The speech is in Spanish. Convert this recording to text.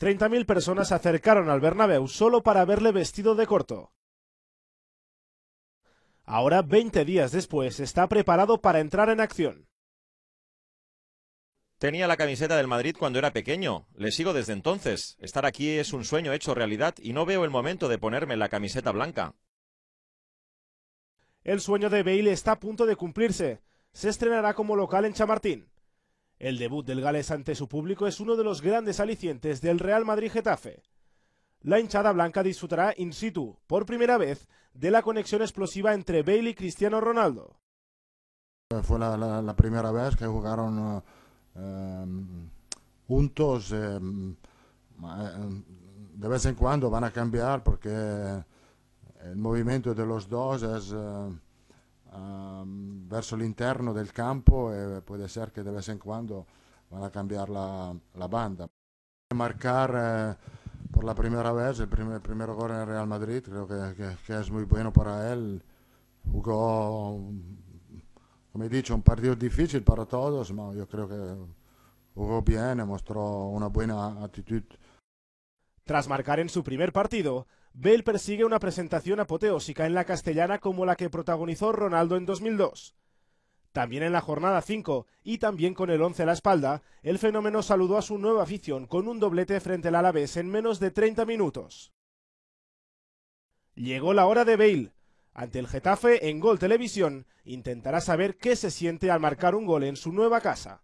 30.000 personas se acercaron al Bernabéu solo para verle vestido de corto. Ahora, 20 días después, está preparado para entrar en acción. Tenía la camiseta del Madrid cuando era pequeño. Le sigo desde entonces. Estar aquí es un sueño hecho realidad y no veo el momento de ponerme la camiseta blanca. El sueño de Bale está a punto de cumplirse. Se estrenará como local en Chamartín. El debut del Gales ante su público es uno de los grandes alicientes del Real Madrid Getafe. La hinchada blanca disfrutará in situ, por primera vez, de la conexión explosiva entre Bale y Cristiano Ronaldo. Fue la, primera vez que jugaron eh, em, juntos. Em, em, de vez en cuando van a cambiar porque el movimiento de los dos es... Eh, verso el interno del campo eh, puede ser que de vez en cuando van a cambiar la, la banda. Marcar eh, por la primera vez el primer, gol en Real Madrid creo que, es muy bueno para él. Jugó, como he dicho, un partido difícil para todos, pero yo creo que jugó bien mostró una buena actitud. Tras marcar en su primer partido, Bell persigue una presentación apoteósica en la castellana como la que protagonizó Ronaldo en 2002. También en la jornada 5 y también con el 11 a la espalda, el fenómeno saludó a su nueva afición con un doblete frente al Alavés en menos de 30 minutos. Llegó la hora de Bale. Ante el Getafe en Gol Televisión intentará saber qué se siente al marcar un gol en su nueva casa.